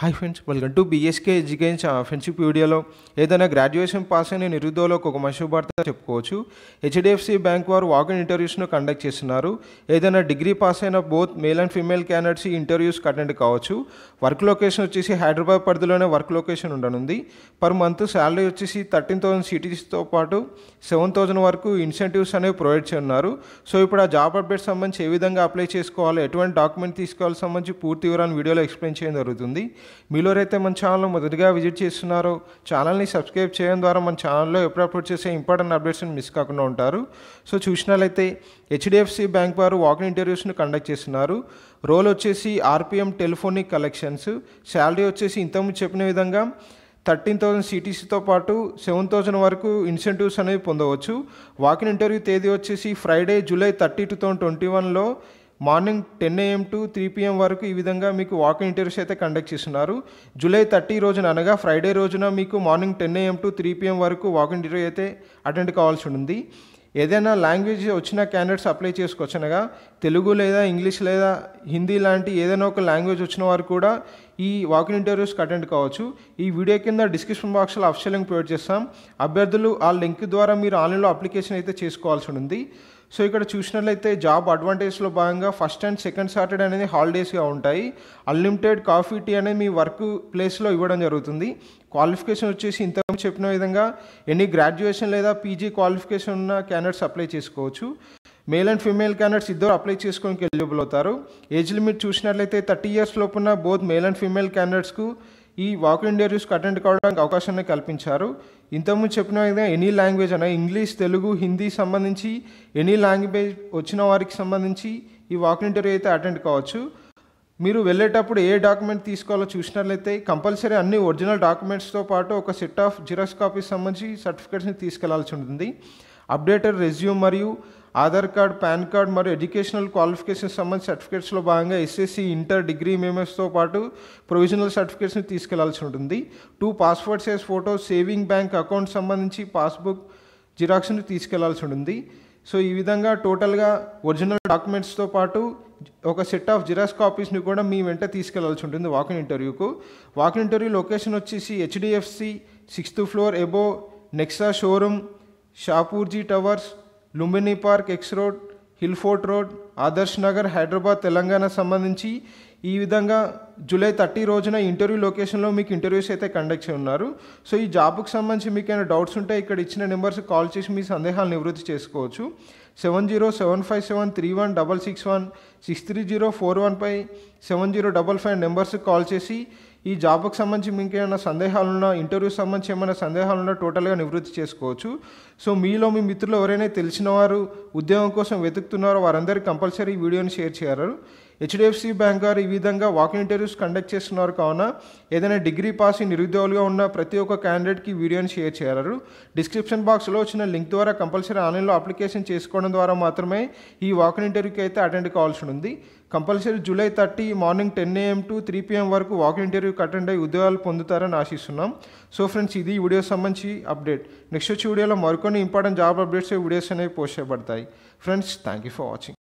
hi friends welcome to BSK education friendship వీడియోలో ఏదైనా graduation pass అయిన నిరుద్యోగులకు ఒక మంచి మనుషుభార్త చెప్పుకోవచ్చు హెచ్డిఎఫ్సి బ్యాంక్ వారు వాకిన్ ఇంటర్వ్యూస్ను కండక్ట్ చేస్తున్నారు ఏదైనా డిగ్రీ పాస్ అయిన both male and female candidates ఈ అటెండ్ కావచ్చు వర్క్ లొకేషన్ వచ్చేసి హైదరాబాద్ పరిధిలోనే వర్క్ లొకేషన్ ఉండనుంది పర్ మంత్ శాలరీ వచ్చేసి థర్టీన్ థౌసండ్ సిటీస్తో పాటు సెవెన్ థౌసండ్ వరకు ఇన్సెంటివ్స్ అనేవి ప్రొవైడ్ చేస్తున్నారు సో ఇప్పుడు ఆ జాబ్ అప్డేట్ సంబంధించి ఏ విధంగా అప్లై చేసుకోవాలి ఎటువంటి డాక్యుమెంట్ తీసుకోవాలి సంబంధించి పూర్తి వివరాన్ని వీడియోలో ఎక్స్ప్లెయిన్ చేయడం జరుగుతుంది మీలో అయితే మన ఛానల్ను మొదటిగా విజిట్ చేస్తున్నారో ఛానల్ని సబ్స్క్రైబ్ చేయడం ద్వారా మన ఛానల్లో ఎప్పుడు అప్లోడ్ చేసే ఇంపార్టెంట్ అప్డేట్స్ని మిస్ కాకుండా ఉంటారు సో చూసినట్లయితే హెచ్డిఎఫ్సి బ్యాంక్ వారు వాకింగ్ ఇంటర్వ్యూస్ను కండక్ట్ చేస్తున్నారు రోల్ వచ్చేసి ఆర్పిఎం టెలిఫోనిక్ కలెక్షన్స్ శాలరీ వచ్చేసి ఇంతకుముందు చెప్పిన విధంగా థర్టీన్ థౌజండ్ సిటీసీతో పాటు సెవెన్ థౌజండ్ వరకు ఇన్సెంటివ్స్ అనేవి పొందవచ్చు వాకిన్ ఇంటర్వ్యూ తేదీ వచ్చేసి Friday July thirty two thousand twenty వన్లో morning ten AM to three PM వరకు ఈ విధంగా మీకు వాకింగ్ ఇంటర్వ్యూస్ అయితే కండక్ట్ చేస్తున్నారు జూలై థర్టీ రోజున అనగా ఫ్రైడే రోజున మీకు morning ten AM to three PM వరకు వాకింగ్ ఇంటర్వ్యూ అయితే అటెండ్ కావాల్సి ఉంది ఏదైనా లాంగ్వేజ్ వచ్చిన క్యాండిడేట్స్ అప్లై చేసుకోవచ్చు అనగా తెలుగు లేదా ఇంగ్లీష్ లేదా హిందీ లాంటి ఏదైనా ఒక లాంగ్వేజ్ వచ్చిన వారు కూడా ఈ వాకింగ్ ఇంటర్వ్యూస్కి అటెండ్ కావచ్చు ఈ వీడియో కింద డిస్క్రిప్షన్ బాక్స్లో అఫ్షల్ లింక్ ప్రొవైడ్ చేస్తాం అభ్యర్థులు ఆ లింక్ ద్వారా మీరు ఆన్లైన్లో అప్లికేషన్ అయితే చేసుకోవాల్సి ఉంది సో ఇక్కడ చూసినట్లయితే జాబ్ అడ్వాంటేజ్లో భాగంగా ఫస్ట్ అండ్ సెకండ్ సాటర్డే అనేది హాలిడేస్గా ఉంటాయి అన్లిమిటెడ్ కాఫీ టీ అనేది మీ వర్క్ ప్లేస్లో ఇవ్వడం జరుగుతుంది క్వాలిఫికేషన్ వచ్చేసి ఇంత చెప్పిన విధంగా ఎనీ గ్రాడ్యుయేషన్ లేదా పీజీ క్వాలిఫికేషన్ ఉన్న క్యాండిడేట్స్ అప్లై చేసుకోవచ్చు మేల్ అండ్ ఫీమేల్ క్యాండిడేట్స్ ఇద్దరు అప్లై చేసుకోవడానికి ఎలిజిబుల్ అవుతారు ఏజ్ లిమిట్ చూసినట్లయితే థర్టీ ఇయర్స్ లోపున బోత్ మేల్ అండ్ ఫీమేల్ క్యాండిడేట్స్కు ఈ వాక్ ఇండియా అటెండ్ కావడానికి అవకాశాన్ని కల్పించారు ఇంతకుముందు చెప్పిన విధంగా ఎనీ లాంగ్వేజ్ అనే ఇంగ్లీష్ తెలుగు హిందీ సంబంధించి ఎనీ లాంగ్వేజ్ వచ్చిన వారికి సంబంధించి ఈ వాక్ ఇంటర్వ్యూ అయితే అటెండ్ కావచ్చు మీరు వెళ్ళేటప్పుడు ఏ డాక్యుమెంట్ తీసుకోవాలో చూసినట్లయితే కంపల్సరీ అన్ని ఒరిజినల్ డాక్యుమెంట్స్తో పాటు ఒక సెట్ ఆఫ్ జిరాక్స్ కాపీస్ సంబంధించి సర్టిఫికేట్స్ని తీసుకెళ్లాల్సి ఉంటుంది అప్డేటెడ్ రెజ్యూమ్ మరియు ఆధార్ కార్డ్ పాన్ కార్డ్ మరియు ఎడ్యుకేషనల్ క్వాలిఫికేషన్ సంబంధించిన సర్టిఫికేట్స్లో భాగంగా ఎస్ఎస్సి ఇంటర్ డిగ్రీ మేమేస్తో పాటు ప్రొవిజనల్ సర్టిఫికేట్స్ని తీసుకెళ్లాల్సి ఉంటుంది two passport size photo saving bank account సంబంధించి పాస్బుక్ జిరాక్స్ని తీసుకెళ్లాల్సి ఉంటుంది సో ఈ విధంగా టోటల్గా ఒరిజినల్ డాక్యుమెంట్స్తో పాటు ఒక సెట్ ఆఫ్ జిరాక్స్ కాపీస్ని కూడా మీ వెంట తీసుకెళ్లాల్సి ఉంటుంది వాకిన్ ఇంటర్వ్యూకు వాకిన్ ఇంటర్వ్యూ లొకేషన్ వచ్చేసి HDFC sixth floor above Nexa showroom Shapoorji towers Lumbini park X road hill fort road Adarsh Nagar Hyderabad Telangana సంబంధించి ఈ విధంగా జూలై థర్టీ రోజున ఇంటర్వ్యూ లొకేషన్లో మీకు ఇంటర్వ్యూస్ అయితే కండక్ట్ ఉన్నారు సో ఈ జాబ్కు సంబంధించి మీకు ఏమైనా డౌట్స్ ఉంటే ఇక్కడ ఇచ్చిన నెంబర్స్ కాల్ చేసి మీ సందేహాలు నివృత్తి చేసుకోవచ్చు seven zero seven five seven three one double six one six three zero four one five seven zero double five నెంబర్స్కి కాల్ చేసి ఈ జాబ్కి సంబంధించి మీకు ఏమైనా సందేహాలున్నా ఇంటర్వ్యూ సంబంధించి ఏమైనా సందేహాలున్నా టోటల్గా నివృత్తి చేసుకోవచ్చు సో మీలో మీ మిత్రులు ఎవరైనా తెలిసిన వారు ఉద్యోగం కోసం వెతుకుతున్నారో వారందరికీ కంపల్సరీ ఈ వీడియోని షేర్ చేయరు హెచ్డిఎఫ్సి బ్యాంక్ గారు ఈ విధంగా వాకింగ్ ఇంటర్వ్యూస్ కండక్ట్ చేస్తున్నారు కావున ఏదైనా డిగ్రీ పాస్ నిరుద్యోగులుగా ఉన్న ప్రతి ఒక్క క్యాండిడేట్కి వీడియోని షేర్ చేయారు డిస్క్రిప్షన్ బాక్స్లో వచ్చిన లింక్ ద్వారా కంపల్సరీ ఆన్లైన్లో అప్లికేషన్ చేసుకోవడం ద్వారా మాత్రమే ఈ వాకింగ్ ఇంటర్వ్యూకి అయితే అటెండ్ కావాల్సి ఉంది compulsory July thirty morning ten AM to three PM వరకు వాకింగ్ ఇంటర్వ్యూకి అటెండ్ అయ్యి ఉద్యోగాలు పొందుతారని ఆశిస్తున్నాం సో ఫ్రెండ్స్ ఇది వీడియో సంబంధించి అప్డేట్ నెక్స్ట్ వచ్చే వీడియోలో మరికొన్ని ఇంపార్టెంట్ జాబ్ అప్డేట్స్ వీడియోస్ అనేవి పోస్ట్ చేయబడతాయి friends thank you for watching